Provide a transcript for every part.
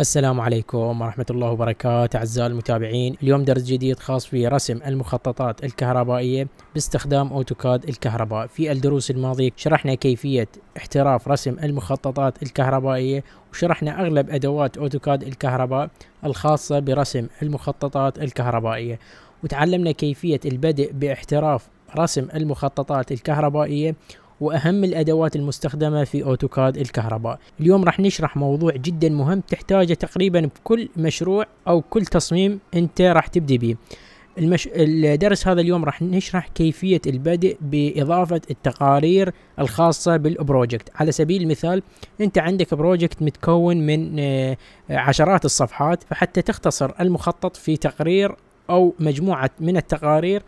السلام عليكم ورحمة الله وبركاته أعزائي المتابعين اليوم درس جديد خاص في رسم المخططات الكهربائية باستخدام أوتوكاد الكهرباء في الدروس الماضية شرحنا كيفية احتراف رسم المخططات الكهربائية وشرحنا أغلب أدوات أوتوكاد الكهرباء الخاصة برسم المخططات الكهربائية وتعلمنا كيفية البدء باحتراف رسم المخططات الكهربائية وأهم الأدوات المستخدمة في أوتوكاد الكهرباء اليوم راح نشرح موضوع جدا مهم تحتاجه تقريبا بكل مشروع أو كل تصميم أنت راح تبدي به المش... الدرس هذا اليوم راح نشرح كيفية البدء بإضافة التقارير الخاصة بالبروجكت على سبيل المثال أنت عندك بروجكت متكون من آه، عشرات الصفحات فحتى تختصر المخطط في تقرير أو مجموعة من التقارير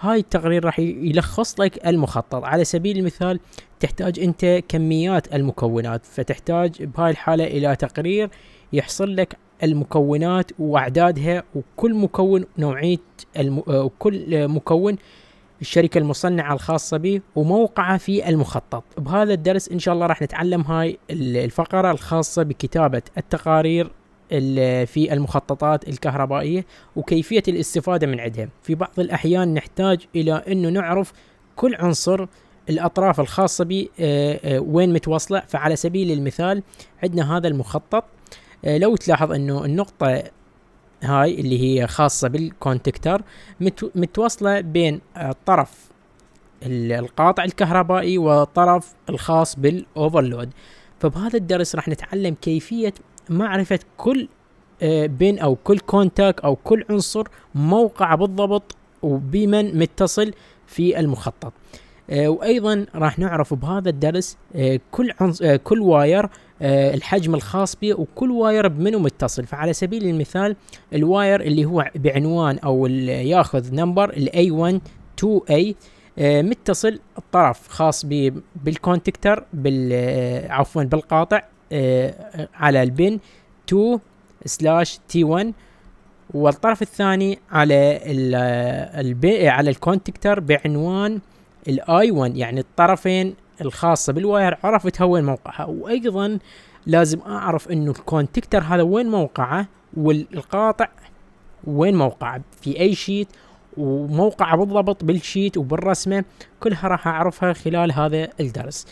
هاي التقرير راح يلخص لك المخطط على سبيل المثال تحتاج انت كميات المكونات فتحتاج بهاي الحالة الى تقرير يحصل لك المكونات واعدادها وكل مكون نوعية الم... آه، وكل آه، مكون الشركة المصنعة الخاصة به وموقعه في المخطط بهذا الدرس إن شاء الله راح نتعلم هاي الفقرة الخاصة بكتابة التقارير في المخططات الكهربائيه وكيفيه الاستفاده من عدها في بعض الاحيان نحتاج الى انه نعرف كل عنصر الاطراف الخاصه به آه، آه، وين متوصله فعلى سبيل المثال عندنا هذا المخطط آه، لو تلاحظ انه النقطه هاي اللي هي خاصه بالكونتكتر متوصله بين الطرف القاطع الكهربائي والطرف الخاص بالاوفرلود فبهذا الدرس راح نتعلم كيفية معرفة كل آه، بين او كل كونتاك او كل عنصر موقع بالضبط وبمن متصل في المخطط آه، وايضا راح نعرف بهذا الدرس آه، كل عنص كل واير الحجم الخاص به وكل واير بمنه متصل فعلى سبيل المثال الواير اللي هو بعنوان او ياخذ نمبر الاي 1 2 اي متصل الطرف خاص بالكونتكتر بال عفوا بالقاطع على البن 2 سلاش تي 1 والطرف الثاني على البي على الكونتكتر بعنوان الاي 1 يعني الطرفين الخاصه بالواير عرفتها وين موقعها وايضا لازم اعرف انه الكونتكتر هذا وين موقعه والقاطع وين موقعه في اي شيت وموقعه بالضبط بالشيت وبالرسمه كلها راح اعرفها خلال هذا الدرس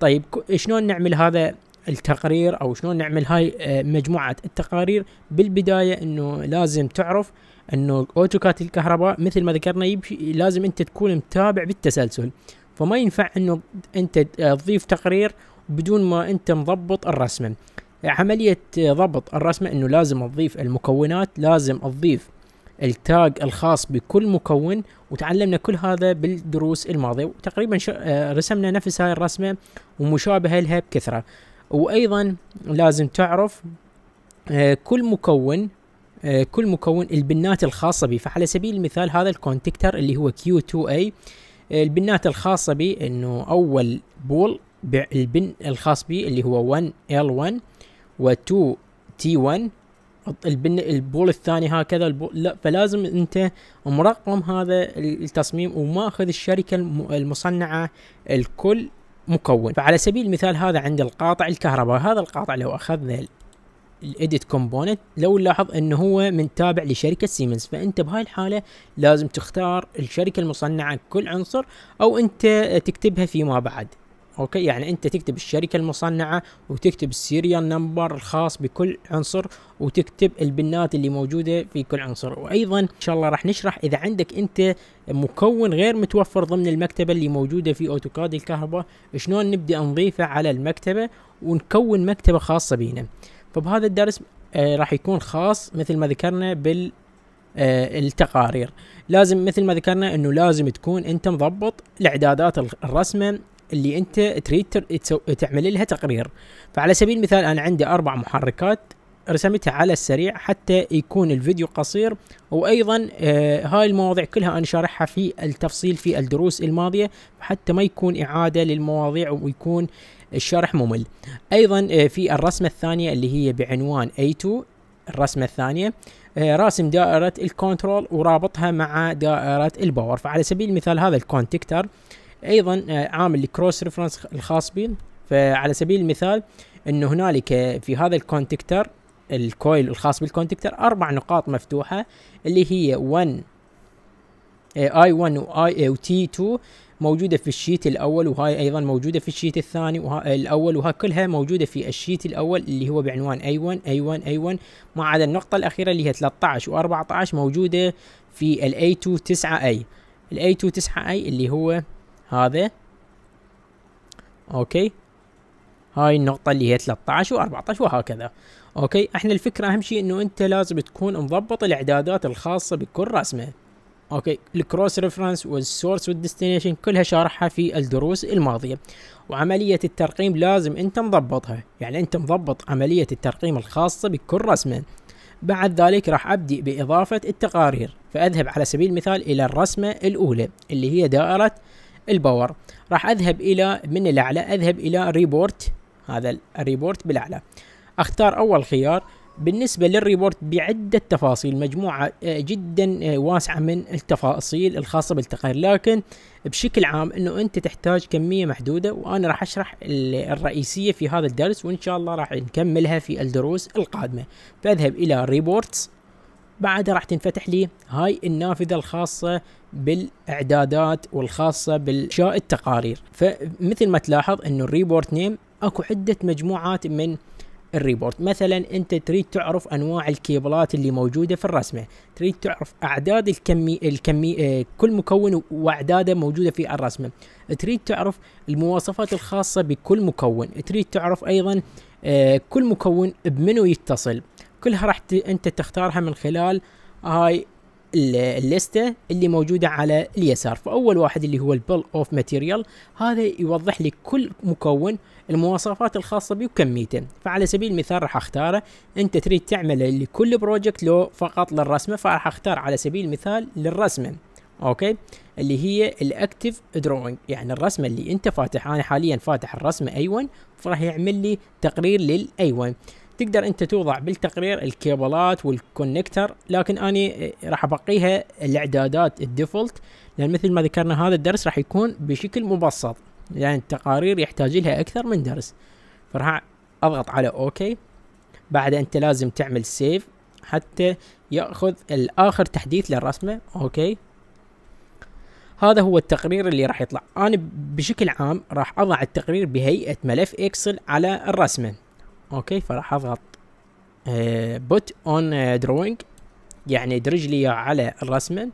طيب شلون نعمل هذا التقرير او شلون نعمل هاي آه، مجموعه التقارير بالبدايه انه لازم تعرف انه اوتوكات الكهرباء مثل ما ذكرنا يبشي لازم انت تكون متابع بالتسلسل فما ينفع انه انت تضيف تقرير بدون ما انت مضبط الرسمه عمليه ضبط الرسمه انه لازم تضيف المكونات لازم تضيف التاج الخاص بكل مكون وتعلمنا كل هذا بالدروس الماضيه وتقريبا آه، رسمنا نفس هاي الرسمه ومشابهه لها بكثره وايضا لازم تعرف آه، كل مكون آه، كل مكون البنات الخاصه به فعلى سبيل المثال هذا الكونتكتر اللي هو Q2A آه، البنات الخاصه به انه اول بول البن الخاص به اللي هو 1L1 و2 T1 البن البول الثاني هكذا البول لا فلازم انت مرقم هذا التصميم وماخذ الشركه المصنعه الكل مكون فعلى سبيل المثال هذا عند القاطع الكهرباء هذا القاطع لو اخذنا الاديت كومبوننت لو نلاحظ انه هو من تابع لشركه سيمنز فانت بهاي الحاله لازم تختار الشركه المصنعه كل عنصر او انت تكتبها فيما بعد اوكي يعني انت تكتب الشركه المصنعه وتكتب السيريال نمبر الخاص بكل عنصر وتكتب البنات اللي موجوده في كل عنصر وايضا ان شاء الله راح نشرح اذا عندك انت مكون غير متوفر ضمن المكتبه اللي موجوده في اوتوكاد الكهرباء شلون نبدا نضيفه على المكتبه ونكون مكتبه خاصه بينا فبهذا الدرس آه راح يكون خاص مثل ما ذكرنا بال آه التقارير لازم مثل ما ذكرنا انه لازم تكون انت مضبط الاعدادات الرسمه اللي انت تريد تعمل لها تقرير فعلى سبيل المثال انا عندي اربع محركات رسمتها على السريع حتى يكون الفيديو قصير وايضا آه هاي المواضيع كلها انا شارحها في التفصيل في الدروس الماضيه حتى ما يكون اعاده للمواضيع ويكون الشرح ممل ايضا آه في الرسمه الثانيه اللي هي بعنوان A2 الرسمه الثانيه آه راسم دائره الكنترول ورابطها مع دائره الباور فعلى سبيل المثال هذا الكونتكتر آه ايضا آه، عامل الكروس ريفرنس الخاص به فعلى سبيل المثال انه هنالك آه، في هذا الكونتكتر الكويل الخاص بالكونتكتر اربع نقاط مفتوحه اللي هي 1 اي 1 واي او تي 2 موجوده في الشيت الاول وهاي ايضا موجوده في الشيت الثاني وها الاول وها كلها موجوده في الشيت الاول اللي هو بعنوان اي 1 اي 1 اي 1 ما عدا النقطه الاخيره اللي هي 13 و14 موجوده في الاي 2 9 اي الاي 2 9 اي اللي هو هذا اوكي هاي النقطة اللي هي 13 و14 وهكذا اوكي احنا الفكرة اهم شيء انه انت لازم تكون مضبط الاعدادات الخاصة بكل رسمة اوكي الكروس ريفرنس والسورس والديستنيشن كلها شارحها في الدروس الماضيه وعمليه الترقيم لازم انت مضبطها يعني انت مضبط عمليه الترقيم الخاصه بكل رسمه بعد ذلك راح ابدي باضافه التقارير فاذهب على سبيل المثال الى الرسمه الاولى اللي هي دائره الباور راح اذهب الى من الاعلى اذهب الى ريبورت هذا الريبورت بالاعلى اختار اول خيار بالنسبة للريبورت بعدة تفاصيل مجموعة آه، جدا آه، واسعة من التفاصيل الخاصة بالتقرير لكن بشكل عام انه انت تحتاج كمية محدودة وانا راح اشرح الرئيسية في هذا الدرس وان شاء الله راح نكملها في الدروس القادمة فاذهب الى ريبورتس بعدها راح تنفتح لي هاي النافذه الخاصه بالاعدادات والخاصه بانشاء التقارير فمثل ما تلاحظ انه الريبورت نيم اكو عده مجموعات من الريبورت مثلا انت تريد تعرف انواع الكيبلات اللي موجوده في الرسمه تريد تعرف اعداد الكمي الكمي كل مكون واعداده موجوده في الرسمه تريد تعرف المواصفات الخاصه بكل مكون تريد تعرف ايضا آه، كل مكون بمنو يتصل كلها راح انت تختارها من خلال هاي الليستة اللي موجودة على اليسار فأول واحد اللي هو البل اوف ماتيريال هذا يوضح لي كل مكون المواصفات الخاصة به وكميته فعلى سبيل المثال راح اختاره انت تريد تعمله لكل بروجكت لو فقط للرسمة فراح اختار على سبيل المثال للرسمة اوكي اللي هي الاكتف دروينج يعني الرسمه اللي انت فاتح انا حاليا فاتح الرسمه اي 1 فراح يعمل لي تقرير للاي 1 تقدر انت توضع بالتقرير الكيبلات والكونكتر لكن اني راح ابقيها الاعدادات الديفولت لان مثل ما ذكرنا هذا الدرس راح يكون بشكل مبسط لان يعني التقارير يحتاج لها اكثر من درس فراح اضغط على اوكي بعد انت لازم تعمل سيف حتى ياخذ الاخر تحديث للرسمه اوكي هذا هو التقرير اللي راح يطلع انا بشكل عام راح اضع التقرير بهيئه ملف اكسل على الرسمه اوكي فراح اضغط بوت اون دروينج يعني ادرج لي على الرسمه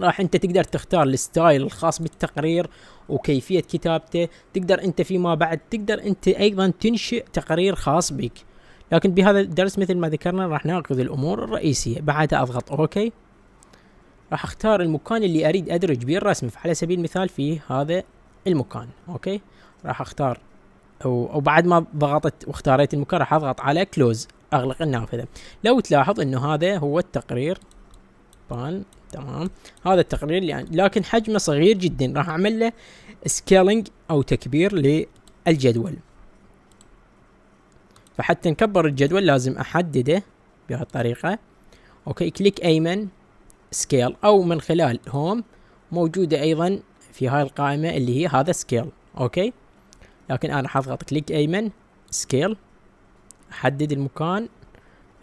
راح انت تقدر تختار الستايل الخاص بالتقرير وكيفيه كتابته تقدر انت فيما بعد تقدر انت ايضا تنشئ تقرير خاص بك لكن بهذا الدرس مثل ما ذكرنا راح ناخذ الامور الرئيسيه بعدها اضغط اوكي راح اختار المكان اللي اريد ادرج به الرسم فعلى سبيل المثال في هذا المكان اوكي راح اختار وبعد ما ضغطت واختاريت المكان راح اضغط على كلوز اغلق النافذه لو تلاحظ انه هذا هو التقرير بان تمام هذا التقرير يعني لكن حجمه صغير جدا راح اعمل له سكيلينج او تكبير للجدول فحتى نكبر الجدول لازم احدده بهالطريقه اوكي كليك ايمن سكيل او من خلال هوم موجوده ايضا في هاي القائمه اللي هي هذا سكيل اوكي لكن انا حضغط كليك ايمن سكيل احدد المكان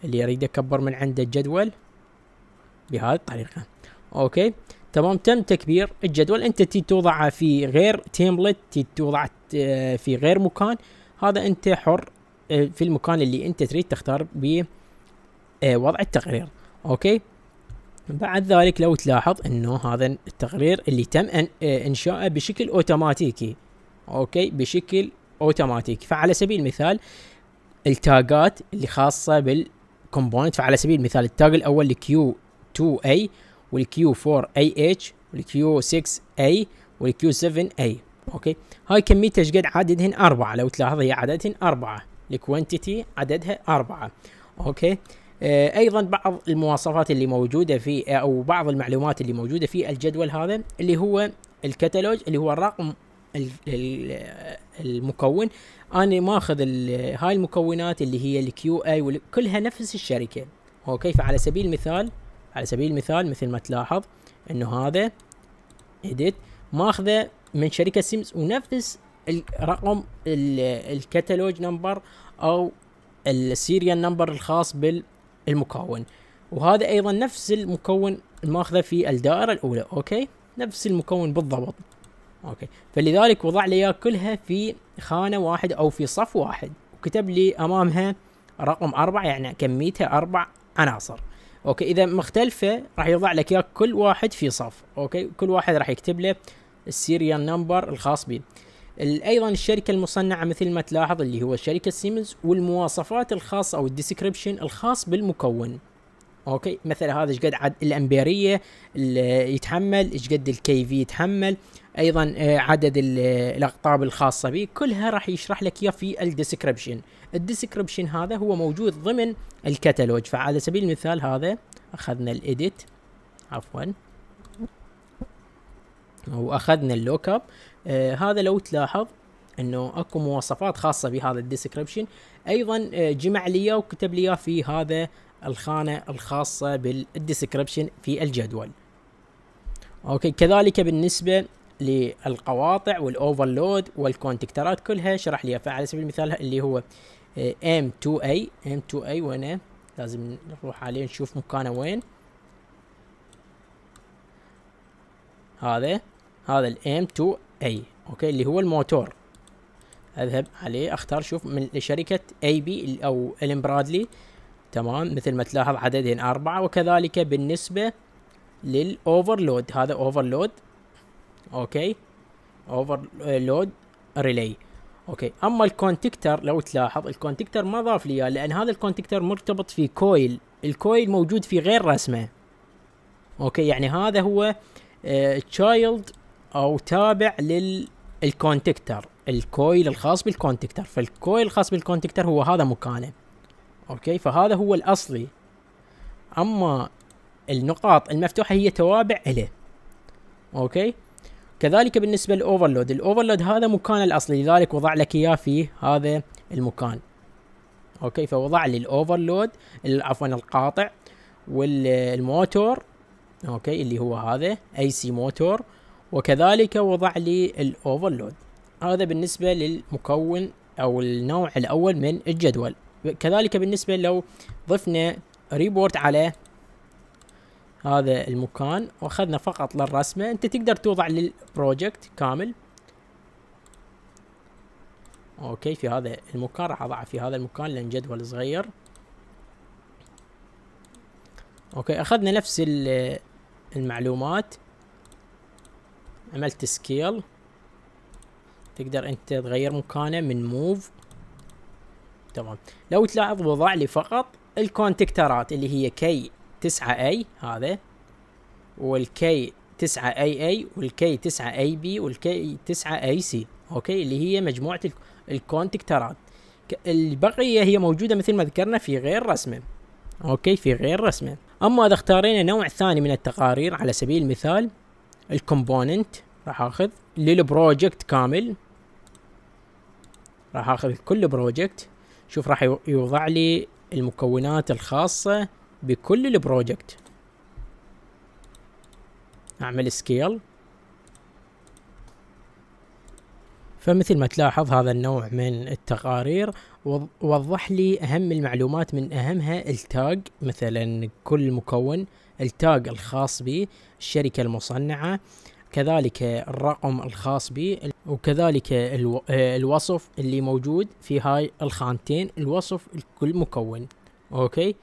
اللي اريد اكبر من عنده الجدول بهذه الطريقه اوكي تمام تم تكبير الجدول انت تي توضعه في غير تيمبلت تي توضع آه، في غير مكان هذا انت حر آه، في المكان اللي انت تريد تختار به آه، وضع التقرير اوكي بعد ذلك لو تلاحظ انه هذا التقرير اللي تم انشائه بشكل اوتوماتيكي اوكي بشكل اوتوماتيك فعلى سبيل المثال التاجات اللي خاصه بالكومبوننت فعلى سبيل المثال التاج الاول لكيو 2 اي والكيو 4 اي اتش والكيو 6 اي والكيو 7 اي اوكي هاي كميه ايش قد عددهن اربعه لو تلاحظ هي عددهن اربعه الكوانتيتي عددها اربعه اوكي آه، ايضا بعض المواصفات اللي موجوده في آه، او بعض المعلومات اللي موجوده في الجدول هذا اللي هو الكتالوج اللي هو الرقم المكون انا ماخذ هاي المكونات اللي هي الكيو اي كلها نفس الشركه اوكي فعلى سبيل المثال على سبيل المثال مثل ما تلاحظ انه هذا اديت ماخذه من شركه سيمز ونفس الرقم الكتالوج نمبر او السيريال نمبر الخاص بالمكون وهذا ايضا نفس المكون الماخذه في الدائره الاولى اوكي نفس المكون بالضبط اوكي فلذلك وضع لي كلها في خانه واحد او في صف واحد وكتب لي امامها رقم أربعة يعني كميتها أربع عناصر أوكي إذا مختلفة راح يوضع لك اياها كل واحد في صف أوكي كل واحد راح يكتب له السيريال نمبر الخاص به أيضا الشركة المصنعة مثل ما تلاحظ اللي هو شركة سيمنز والمواصفات الخاصة أو الديسكريبشن الخاص بالمكون اوكي مثلا هذا ايش قد عد الامبيريه يتحمل ايش قد الكي في يتحمل ايضا آه، عدد الاقطاب الخاصه به كلها راح يشرح لك اياه في الديسكربشن الديسكربشن هذا هو موجود ضمن الكتالوج فعلى سبيل المثال هذا اخذنا الاديت عفوا واخذنا اللوك اب آه هذا لو تلاحظ انه اكو مواصفات خاصه بهذا الديسكربشن ايضا آه جمع لي وكتب لي في هذا الخانة الخاصة بالديسكريبشن في الجدول اوكي كذلك بالنسبة للقواطع والاوفرلود والكونتكترات كلها شرح لي على سبيل المثال اللي هو آه، M2A M2A وين لازم نروح عليه نشوف مكانه وين هذا هذا m 2 اي اوكي اللي هو الموتور اذهب عليه اختار شوف من شركه اي بي او الين برادلي تمام مثل ما تلاحظ عددهن أربعة وكذلك بالنسبة للأوفرلود هذا أوفرلود أوكي أوفرلود ريلي أوكي أما الكونتكتر لو تلاحظ الكونتكتر ما ضاف لي لأن هذا الكونتكتر مرتبط في كويل الكويل موجود في غير رسمه اوكي يعني هذا هو تشايلد آه، او تابع للكونتكتر الكويل الخاص بالكونتكتر فالكويل الخاص بالكونتكتر هو هذا مكانه اوكي فهذا هو الاصلي اما النقاط المفتوحه هي توابع له اوكي كذلك بالنسبه للاوفرلود الاوفرلود هذا مكان الاصلي لذلك وضع لك اياه في هذا المكان اوكي فوضع لي الاوفرلود عفوا القاطع والموتور اوكي اللي هو هذا اي سي موتور وكذلك وضع لي الاوفرلود هذا بالنسبه للمكون او النوع الاول من الجدول كذلك بالنسبة لو ضفنا ريبورت على هذا المكان واخذنا فقط للرسمة انت تقدر توضع للبروجكت كامل اوكي في هذا المكان راح اضعه في هذا المكان لان جدول صغير اوكي اخذنا نفس المعلومات عملت سكيل تقدر انت تغير مكانه من موف تمام لو تلاحظ وضع لي فقط الكونتكترات اللي هي كي 9 اي هذا والكي 9 اي اي والكي 9 اي بي والكي 9 اي سي اوكي اللي هي مجموعه الكونتكترات البقيه هي موجوده مثل ما ذكرنا في غير رسمه اوكي في غير رسمه اما اذا اختارينا نوع ثاني من التقارير على سبيل المثال الكومبوننت راح اخذ للبروجكت كامل راح اخذ كل بروجكت شوف راح يوضع لي المكونات الخاصة بكل البروجكت اعمل سكيل فمثل ما تلاحظ هذا النوع من التقارير وضح لي اهم المعلومات من اهمها التاج مثلا كل مكون التاج الخاص به الشركة المصنعة كذلك الرقم الخاص بي وكذلك الو... آه، الوصف اللي موجود في هاي الخانتين الوصف لكل مكون اوكي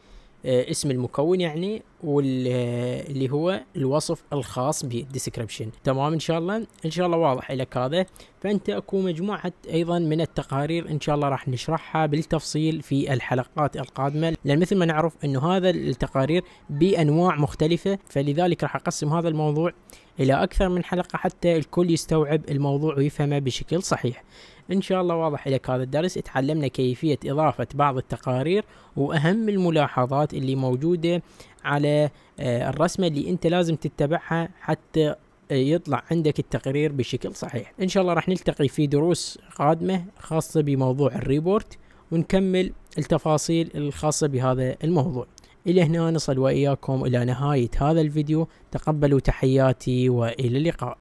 آه، اسم المكون يعني واللي آه، هو الوصف الخاص بالديسكربشن تمام ان شاء الله ان شاء الله واضح لك هذا فانت اكو مجموعه ايضا من التقارير ان شاء الله راح نشرحها بالتفصيل في الحلقات القادمه لان مثل ما نعرف انه هذا التقارير بانواع مختلفه فلذلك راح اقسم هذا الموضوع إلى أكثر من حلقة حتى الكل يستوعب الموضوع ويفهمه بشكل صحيح إن شاء الله واضح لك هذا الدرس تعلمنا كيفية إضافة بعض التقارير وأهم الملاحظات اللي موجودة على آه، الرسمة اللي أنت لازم تتبعها حتى آه، يطلع عندك التقرير بشكل صحيح إن شاء الله راح نلتقي في دروس قادمة خاصة بموضوع الريبورت ونكمل التفاصيل الخاصة بهذا الموضوع إلى هنا نصل وإياكم إلى نهاية هذا الفيديو تقبلوا تحياتي وإلى اللقاء